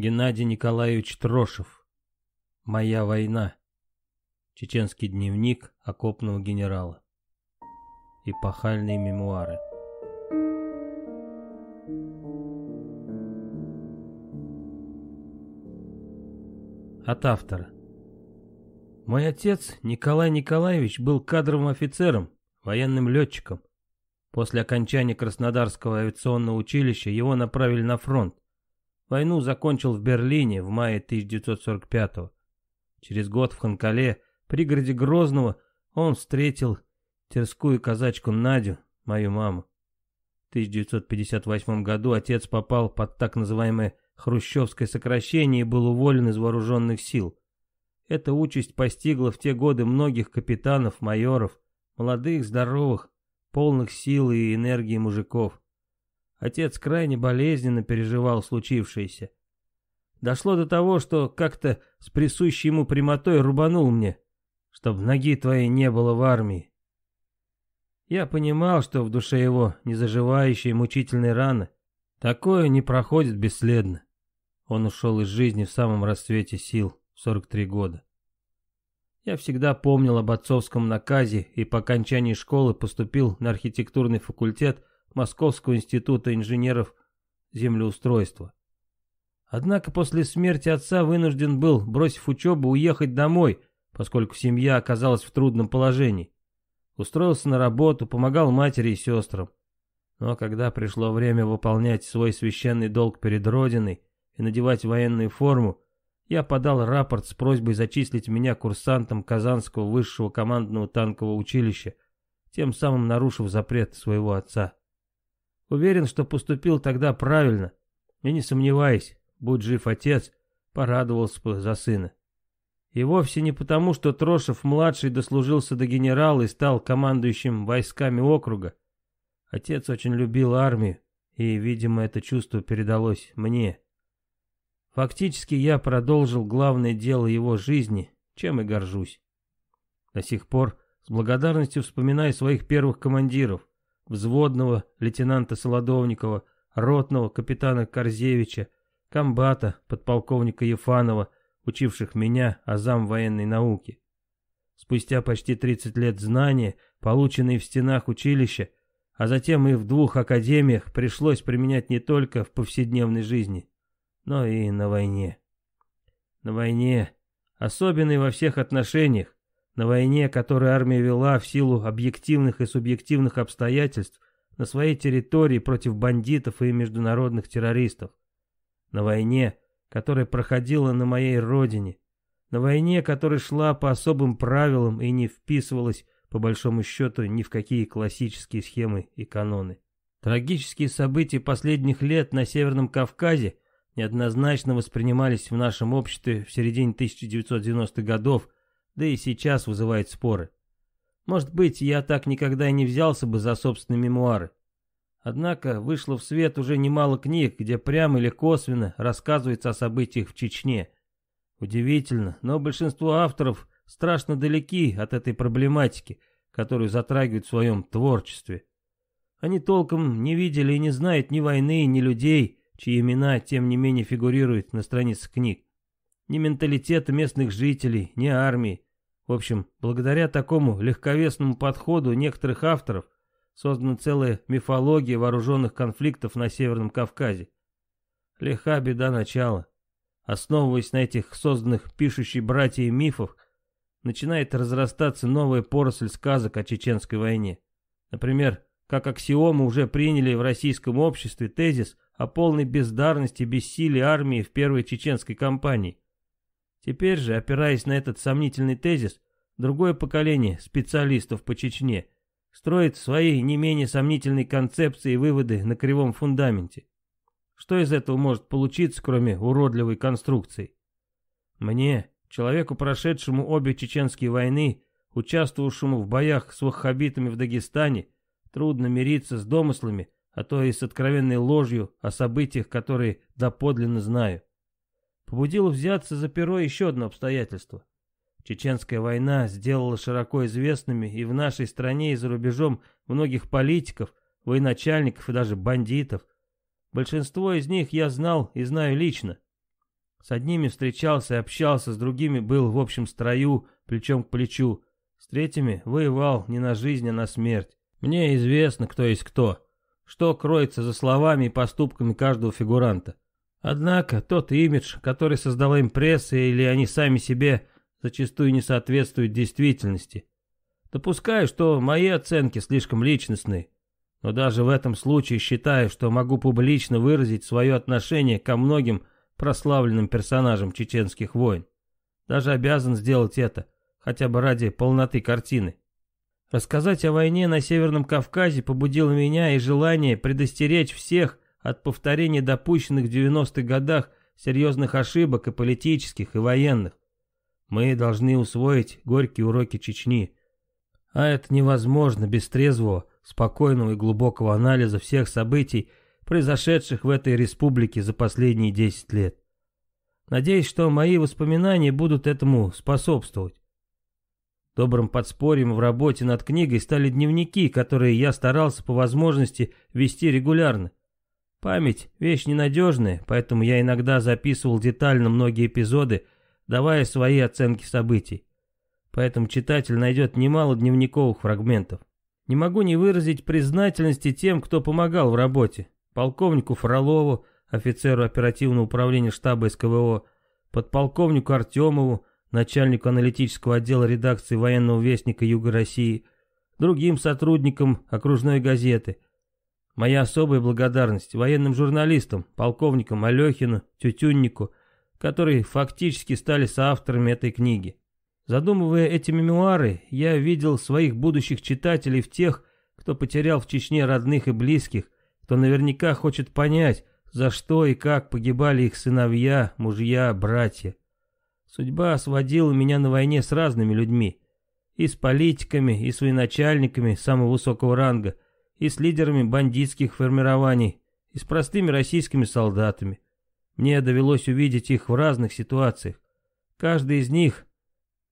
Геннадий Николаевич Трошев. «Моя война». Чеченский дневник окопного генерала. Эпохальные мемуары. От автора. Мой отец Николай Николаевич был кадровым офицером, военным летчиком. После окончания Краснодарского авиационного училища его направили на фронт. Войну закончил в Берлине в мае 1945 -го. Через год в Ханкале, пригороде Грозного, он встретил терскую казачку Надю, мою маму. В 1958 году отец попал под так называемое «хрущевское сокращение» и был уволен из вооруженных сил. Эта участь постигла в те годы многих капитанов, майоров, молодых, здоровых, полных сил и энергии мужиков. Отец крайне болезненно переживал случившееся. Дошло до того, что как-то с присущей ему прямотой рубанул мне, чтобы ноги твоей не было в армии. Я понимал, что в душе его незаживающие мучительные раны. Такое не проходит бесследно. Он ушел из жизни в самом расцвете сил, в 43 года. Я всегда помнил об отцовском наказе и по окончании школы поступил на архитектурный факультет Московского института инженеров землеустройства. Однако после смерти отца вынужден был, бросив учебу, уехать домой, поскольку семья оказалась в трудном положении. Устроился на работу, помогал матери и сестрам. Но ну а когда пришло время выполнять свой священный долг перед Родиной и надевать военную форму, я подал рапорт с просьбой зачислить меня курсантом Казанского высшего командного танкового училища, тем самым нарушив запрет своего отца. Уверен, что поступил тогда правильно. И не сомневаясь, будь жив отец, порадовался бы за сына. И вовсе не потому, что Трошев-младший дослужился до генерала и стал командующим войсками округа. Отец очень любил армию, и, видимо, это чувство передалось мне. Фактически я продолжил главное дело его жизни, чем и горжусь. До сих пор с благодарностью вспоминаю своих первых командиров взводного лейтенанта Солодовникова, ротного капитана Корзевича, комбата подполковника Ефанова, учивших меня о зам военной науки. Спустя почти 30 лет знания, полученные в стенах училища, а затем и в двух академиях, пришлось применять не только в повседневной жизни, но и на войне. На войне, особенной во всех отношениях, на войне, которую армия вела в силу объективных и субъективных обстоятельств на своей территории против бандитов и международных террористов. На войне, которая проходила на моей родине. На войне, которая шла по особым правилам и не вписывалась, по большому счету, ни в какие классические схемы и каноны. Трагические события последних лет на Северном Кавказе неоднозначно воспринимались в нашем обществе в середине 1990-х годов – да и сейчас вызывает споры. Может быть, я так никогда и не взялся бы за собственные мемуары. Однако вышло в свет уже немало книг, где прямо или косвенно рассказывается о событиях в Чечне. Удивительно, но большинство авторов страшно далеки от этой проблематики, которую затрагивают в своем творчестве. Они толком не видели и не знают ни войны, ни людей, чьи имена, тем не менее, фигурируют на страницах книг. Ни менталитета местных жителей, ни армии, в общем, благодаря такому легковесному подходу некоторых авторов создана целая мифология вооруженных конфликтов на Северном Кавказе. Лиха беда начала. Основываясь на этих созданных пишущей братья мифов, начинает разрастаться новая поросль сказок о чеченской войне. Например, как аксиомы уже приняли в российском обществе тезис о полной бездарности и бессилии армии в первой чеченской кампании. Теперь же, опираясь на этот сомнительный тезис, другое поколение специалистов по Чечне строит свои не менее сомнительные концепции и выводы на кривом фундаменте. Что из этого может получиться, кроме уродливой конструкции? Мне, человеку, прошедшему обе чеченские войны, участвовавшему в боях с ваххабитами в Дагестане, трудно мириться с домыслами, а то и с откровенной ложью о событиях, которые доподлинно знаю побудило взяться за перо еще одно обстоятельство. Чеченская война сделала широко известными и в нашей стране, и за рубежом многих политиков, военачальников и даже бандитов. Большинство из них я знал и знаю лично. С одними встречался и общался, с другими был в общем строю, плечом к плечу. С третьими воевал не на жизнь, а на смерть. Мне известно, кто есть кто, что кроется за словами и поступками каждого фигуранта. Однако тот имидж, который создала им пресса или они сами себе, зачастую не соответствует действительности. Допускаю, что мои оценки слишком личностные, но даже в этом случае считаю, что могу публично выразить свое отношение ко многим прославленным персонажам чеченских войн. Даже обязан сделать это, хотя бы ради полноты картины. Рассказать о войне на Северном Кавказе побудило меня и желание предостеречь всех, от повторения допущенных в 90-х годах серьезных ошибок и политических, и военных. Мы должны усвоить горькие уроки Чечни. А это невозможно без трезвого, спокойного и глубокого анализа всех событий, произошедших в этой республике за последние 10 лет. Надеюсь, что мои воспоминания будут этому способствовать. Добрым подспорьем в работе над книгой стали дневники, которые я старался по возможности вести регулярно. Память – вещь ненадежная, поэтому я иногда записывал детально многие эпизоды, давая свои оценки событий. Поэтому читатель найдет немало дневниковых фрагментов. Не могу не выразить признательности тем, кто помогал в работе. Полковнику Фролову, офицеру оперативного управления штаба СКВО, подполковнику Артемову, начальнику аналитического отдела редакции военного вестника Юга России, другим сотрудникам окружной газеты – Моя особая благодарность военным журналистам, полковникам Алехину, Тютюннику, которые фактически стали соавторами этой книги. Задумывая эти мемуары, я видел своих будущих читателей в тех, кто потерял в Чечне родных и близких, кто наверняка хочет понять, за что и как погибали их сыновья, мужья, братья. Судьба сводила меня на войне с разными людьми. И с политиками, и с военачальниками самого высокого ранга – и с лидерами бандитских формирований, и с простыми российскими солдатами. Мне довелось увидеть их в разных ситуациях. Каждый из них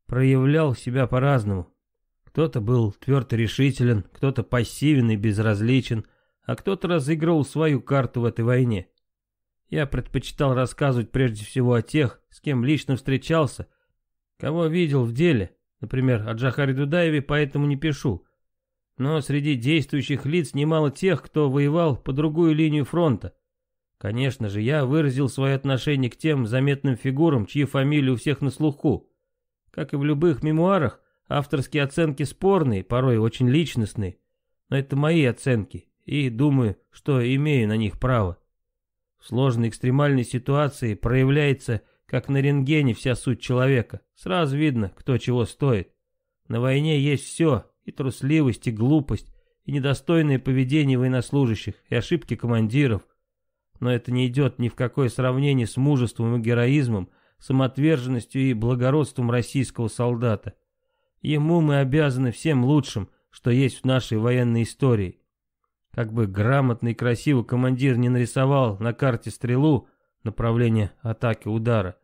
проявлял себя по-разному. Кто-то был твердо решителен, кто-то пассивен и безразличен, а кто-то разыгрывал свою карту в этой войне. Я предпочитал рассказывать прежде всего о тех, с кем лично встречался, кого видел в деле, например, о Джахаре Дудаеве, поэтому не пишу, но среди действующих лиц немало тех, кто воевал по другую линию фронта. Конечно же, я выразил свое отношение к тем заметным фигурам, чьи фамилии у всех на слуху. Как и в любых мемуарах, авторские оценки спорные, порой очень личностные. Но это мои оценки, и думаю, что имею на них право. В сложной экстремальной ситуации проявляется, как на рентгене, вся суть человека. Сразу видно, кто чего стоит. На войне есть все, и трусливость, и глупость, и недостойное поведение военнослужащих, и ошибки командиров. Но это не идет ни в какое сравнение с мужеством и героизмом, самоотверженностью и благородством российского солдата. Ему мы обязаны всем лучшим, что есть в нашей военной истории. Как бы грамотно и красиво командир не нарисовал на карте стрелу, направление атаки удара.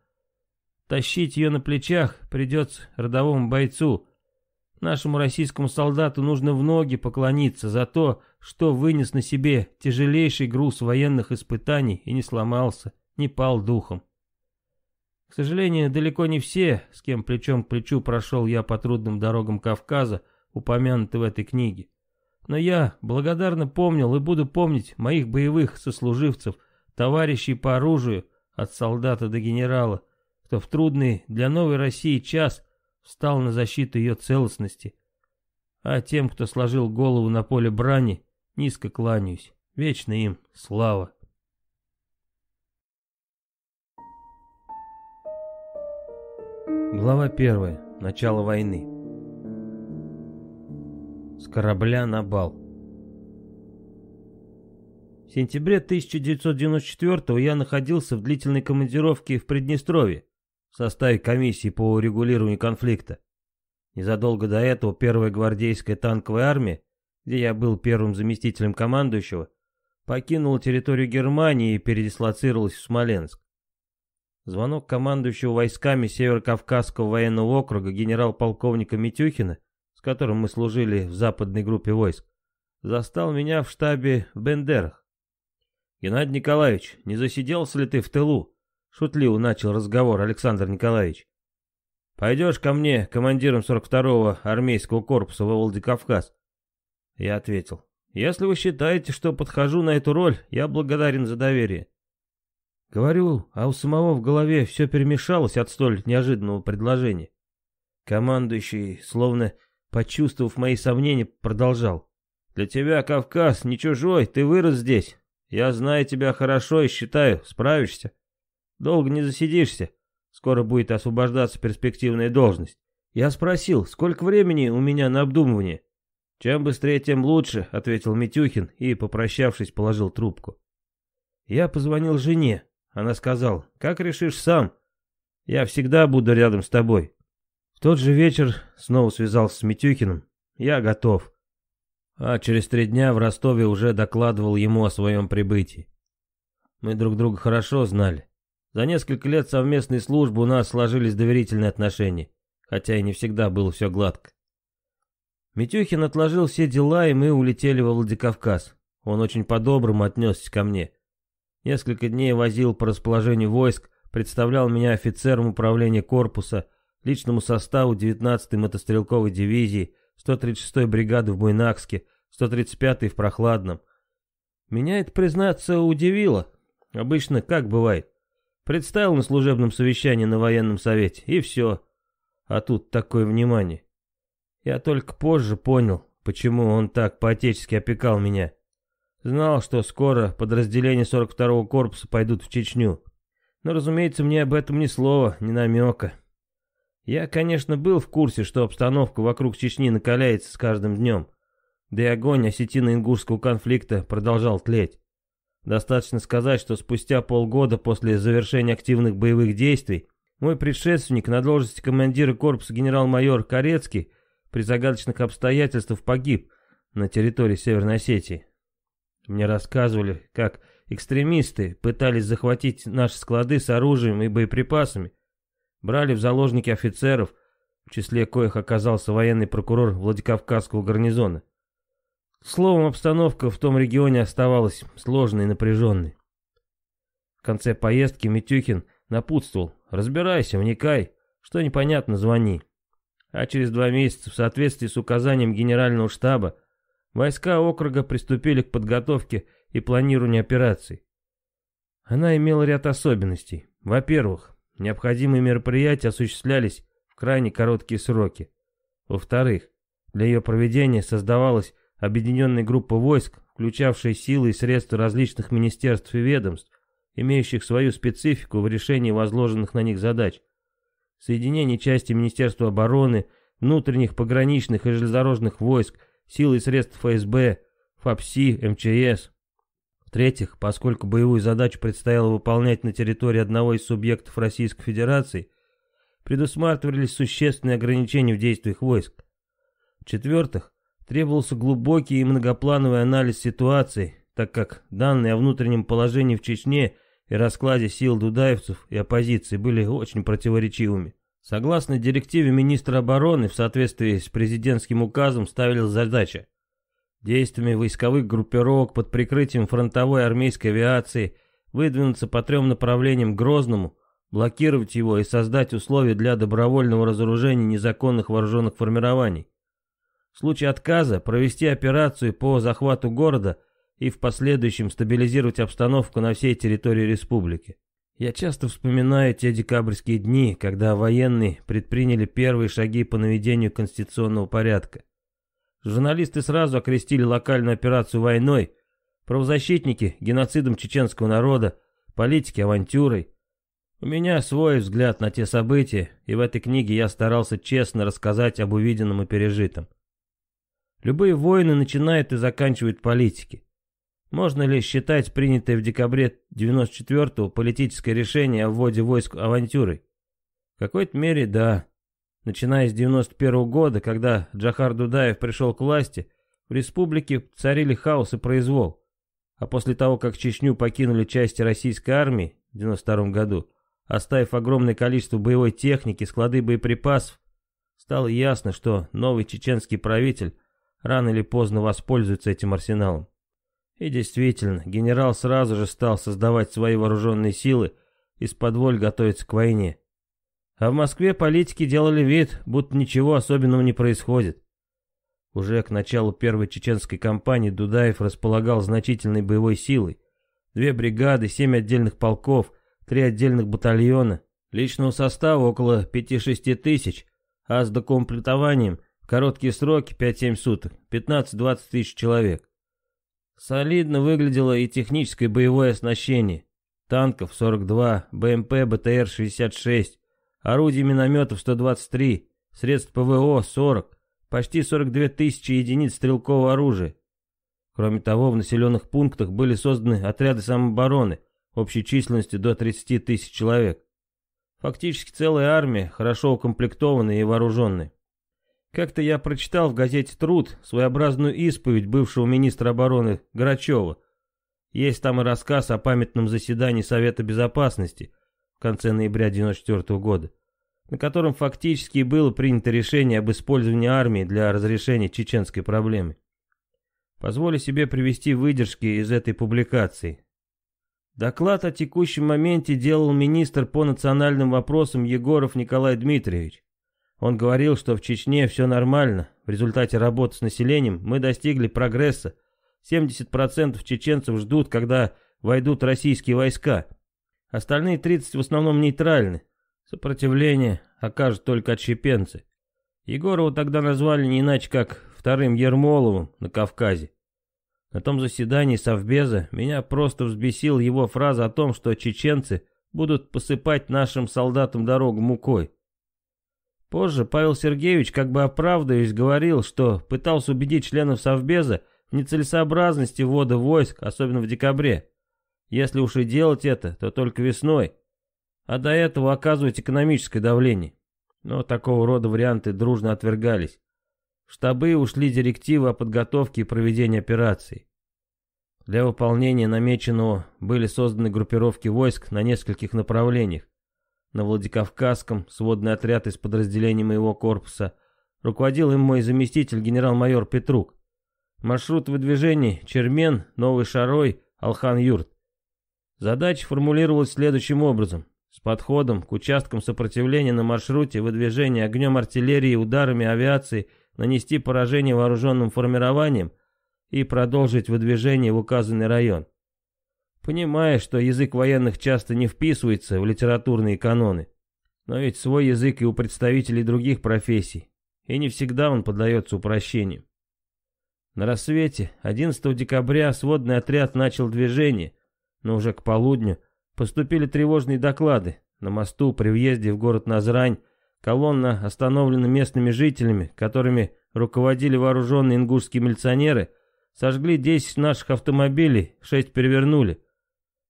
Тащить ее на плечах придется родовому бойцу, Нашему российскому солдату нужно в ноги поклониться за то, что вынес на себе тяжелейший груз военных испытаний и не сломался, не пал духом. К сожалению, далеко не все, с кем плечом к плечу прошел я по трудным дорогам Кавказа, упомянуты в этой книге. Но я благодарно помнил и буду помнить моих боевых сослуживцев, товарищей по оружию, от солдата до генерала, кто в трудный для новой России час – встал на защиту ее целостности. А тем, кто сложил голову на поле брани, низко кланяюсь. Вечно им слава. Глава первая. Начало войны. С корабля на бал. В сентябре 1994 я находился в длительной командировке в Приднестровье в составе комиссии по урегулированию конфликта. Незадолго до этого первая гвардейская танковая армия, где я был первым заместителем командующего, покинула территорию Германии и передислоцировалась в Смоленск. Звонок командующего войсками Северокавказского военного округа генерал-полковника Митюхина, с которым мы служили в западной группе войск, застал меня в штабе в Бендерах. «Геннадий Николаевич, не засиделся ли ты в тылу?» Шутливо начал разговор Александр Николаевич. «Пойдешь ко мне, командиром 42-го армейского корпуса во Владикавказ?» Я ответил. «Если вы считаете, что подхожу на эту роль, я благодарен за доверие». Говорю, а у самого в голове все перемешалось от столь неожиданного предложения. Командующий, словно почувствовав мои сомнения, продолжал. «Для тебя Кавказ не чужой, ты вырос здесь. Я знаю тебя хорошо и считаю, справишься». Долго не засидишься. Скоро будет освобождаться перспективная должность. Я спросил, сколько времени у меня на обдумывание. «Чем быстрее, тем лучше», — ответил Митюхин и, попрощавшись, положил трубку. Я позвонил жене. Она сказала, «Как решишь сам. Я всегда буду рядом с тобой». В тот же вечер снова связался с Митюхиным. «Я готов». А через три дня в Ростове уже докладывал ему о своем прибытии. Мы друг друга хорошо знали. За несколько лет совместной службы у нас сложились доверительные отношения, хотя и не всегда было все гладко. Митюхин отложил все дела, и мы улетели во Владикавказ. Он очень по-доброму отнесся ко мне. Несколько дней возил по расположению войск, представлял меня офицером управления корпуса, личному составу 19-й мотострелковой дивизии, 136-й бригады в Буйнакске, 135-й в Прохладном. Меня это, признаться, удивило. Обычно как бывает? Представил на служебном совещании на военном совете, и все. А тут такое внимание. Я только позже понял, почему он так по-отечески опекал меня. Знал, что скоро подразделения 42-го корпуса пойдут в Чечню. Но, разумеется, мне об этом ни слова, ни намека. Я, конечно, был в курсе, что обстановка вокруг Чечни накаляется с каждым днем. Да и огонь осетино-ингурского конфликта продолжал тлеть. Достаточно сказать, что спустя полгода после завершения активных боевых действий мой предшественник на должности командира корпуса генерал-майор Корецкий при загадочных обстоятельствах погиб на территории Северной Осетии. Мне рассказывали, как экстремисты пытались захватить наши склады с оружием и боеприпасами, брали в заложники офицеров, в числе коих оказался военный прокурор Владикавказского гарнизона. Словом, обстановка в том регионе оставалась сложной и напряженной. В конце поездки Митюхин напутствовал «Разбирайся, вникай, что непонятно, звони». А через два месяца, в соответствии с указанием генерального штаба, войска округа приступили к подготовке и планированию операций. Она имела ряд особенностей. Во-первых, необходимые мероприятия осуществлялись в крайне короткие сроки. Во-вторых, для ее проведения создавалось объединенной группы войск, включавшей силы и средства различных министерств и ведомств, имеющих свою специфику в решении возложенных на них задач. Соединение части Министерства обороны, внутренних пограничных и железнодорожных войск, сил и средств ФСБ, ФАПСИ, МЧС. В-третьих, поскольку боевую задачу предстояло выполнять на территории одного из субъектов Российской Федерации, предусматривались существенные ограничения в действиях войск. В-четвертых, требовался глубокий и многоплановый анализ ситуации, так как данные о внутреннем положении в Чечне и раскладе сил дудаевцев и оппозиции были очень противоречивыми. Согласно директиве министра обороны, в соответствии с президентским указом ставилась задача действиями войсковых группировок под прикрытием фронтовой армейской авиации выдвинуться по трем направлениям Грозному, блокировать его и создать условия для добровольного разоружения незаконных вооруженных формирований. В случае отказа провести операцию по захвату города и в последующем стабилизировать обстановку на всей территории республики. Я часто вспоминаю те декабрьские дни, когда военные предприняли первые шаги по наведению конституционного порядка. Журналисты сразу окрестили локальную операцию войной, правозащитники – геноцидом чеченского народа, политики – авантюрой. У меня свой взгляд на те события, и в этой книге я старался честно рассказать об увиденном и пережитом. Любые войны начинают и заканчивают политики. Можно ли считать принятое в декабре 94-го политическое решение о вводе войск авантюрой? В какой-то мере да. Начиная с 91 -го года, когда Джахар Дудаев пришел к власти, в республике царили хаос и произвол. А после того, как Чечню покинули части российской армии в 92 году, оставив огромное количество боевой техники, склады боеприпасов, стало ясно, что новый чеченский правитель рано или поздно воспользуются этим арсеналом. И действительно, генерал сразу же стал создавать свои вооруженные силы, из-под воль готовиться к войне. А в Москве политики делали вид, будто ничего особенного не происходит. Уже к началу первой чеченской кампании Дудаев располагал значительной боевой силой. Две бригады, семь отдельных полков, три отдельных батальона, личного состава около 5-6 тысяч, а с докомплектованием Короткие сроки, 5-7 суток, 15-20 тысяч человек. Солидно выглядело и техническое боевое оснащение. Танков 42, БМП, БТР-66, орудий минометов 123, средств ПВО 40, почти 42 тысячи единиц стрелкового оружия. Кроме того, в населенных пунктах были созданы отряды самообороны общей численностью до 30 тысяч человек. Фактически целая армия, хорошо укомплектованная и вооруженная. Как-то я прочитал в газете «Труд» своеобразную исповедь бывшего министра обороны Грачева. Есть там и рассказ о памятном заседании Совета Безопасности в конце ноября 1994 года, на котором фактически было принято решение об использовании армии для разрешения чеченской проблемы. Позволю себе привести выдержки из этой публикации. Доклад о текущем моменте делал министр по национальным вопросам Егоров Николай Дмитриевич. Он говорил, что в Чечне все нормально. В результате работы с населением мы достигли прогресса. 70% чеченцев ждут, когда войдут российские войска. Остальные 30 в основном нейтральны. Сопротивление окажут только отщепенцы. Егорова тогда назвали не иначе, как вторым Ермоловым на Кавказе. На том заседании Совбеза меня просто взбесил его фраза о том, что чеченцы будут посыпать нашим солдатам дорогу мукой. Позже Павел Сергеевич, как бы оправдываясь, говорил, что пытался убедить членов Совбеза в нецелесообразности ввода войск, особенно в декабре. Если уж и делать это, то только весной, а до этого оказывать экономическое давление. Но такого рода варианты дружно отвергались. В штабы ушли директивы о подготовке и проведении операций. Для выполнения намеченного были созданы группировки войск на нескольких направлениях на Владикавказском, сводный отряд из подразделений моего корпуса. Руководил им мой заместитель генерал-майор Петрук. Маршрут выдвижения Чермен, Новый Шарой, Алхан-Юрт. Задача формулировалась следующим образом. С подходом к участкам сопротивления на маршруте выдвижения огнем артиллерии и ударами авиации нанести поражение вооруженным формированием и продолжить выдвижение в указанный район понимая, что язык военных часто не вписывается в литературные каноны. Но ведь свой язык и у представителей других профессий, и не всегда он поддается упрощению. На рассвете 11 декабря сводный отряд начал движение, но уже к полудню поступили тревожные доклады. На мосту при въезде в город Назрань колонна остановлена местными жителями, которыми руководили вооруженные ингушские милиционеры, сожгли 10 наших автомобилей, 6 перевернули.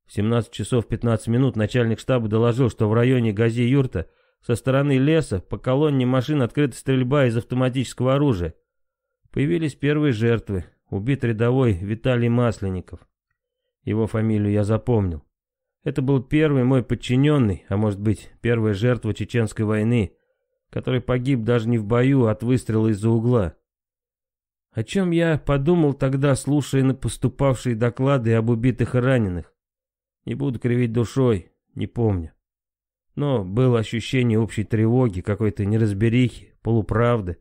В 17 часов 15 минут начальник штаба доложил, что в районе Гази-Юрта со стороны леса по колонне машин открыта стрельба из автоматического оружия. Появились первые жертвы. Убит рядовой Виталий Масленников. Его фамилию я запомнил. Это был первый мой подчиненный, а может быть, первая жертва чеченской войны, который погиб даже не в бою, а от выстрела из-за угла. О чем я подумал тогда, слушая на поступавшие доклады об убитых и раненых? Не буду кривить душой, не помню. Но было ощущение общей тревоги, какой-то неразберихи, полуправды.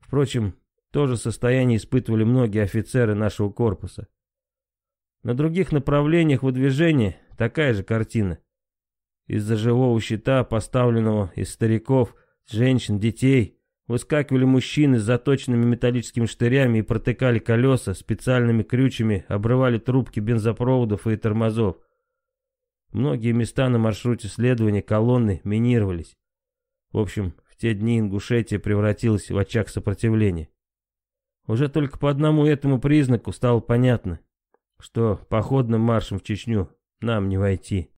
Впрочем, то же состояние испытывали многие офицеры нашего корпуса. На других направлениях выдвижения такая же картина. Из-за живого щита, поставленного из стариков, женщин, детей, Выскакивали мужчины с заточенными металлическими штырями и протыкали колеса специальными крючами, обрывали трубки бензопроводов и тормозов. Многие места на маршруте следования колонны минировались. В общем, в те дни Ингушетия превратилась в очаг сопротивления. Уже только по одному этому признаку стало понятно, что походным маршем в Чечню нам не войти.